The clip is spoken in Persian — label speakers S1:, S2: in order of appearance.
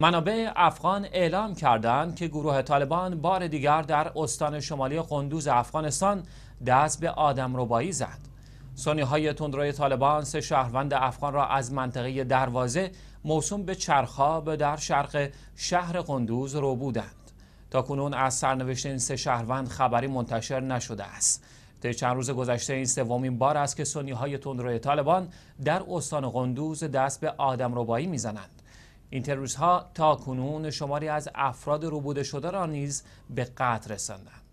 S1: منابع افغان اعلام کردند که گروه طالبان بار دیگر در استان شمالی قندوز افغانستان دست به آدم ربایی زد. سونی های تندروی طالبان سه شهروند افغان را از منطقه دروازه موسوم به چرخاب در شرق شهر قندوز رو بودند. تا کنون از سرنوشت این سه شهروند خبری منتشر نشده است. طی چند روز گذشته این سومین بار است که سنی های تندروی طالبان در استان قندوز دست به آدم ربایی میزنند. این ها تا کنون شماری از افراد روبوده شده را نیز به قتل رساندند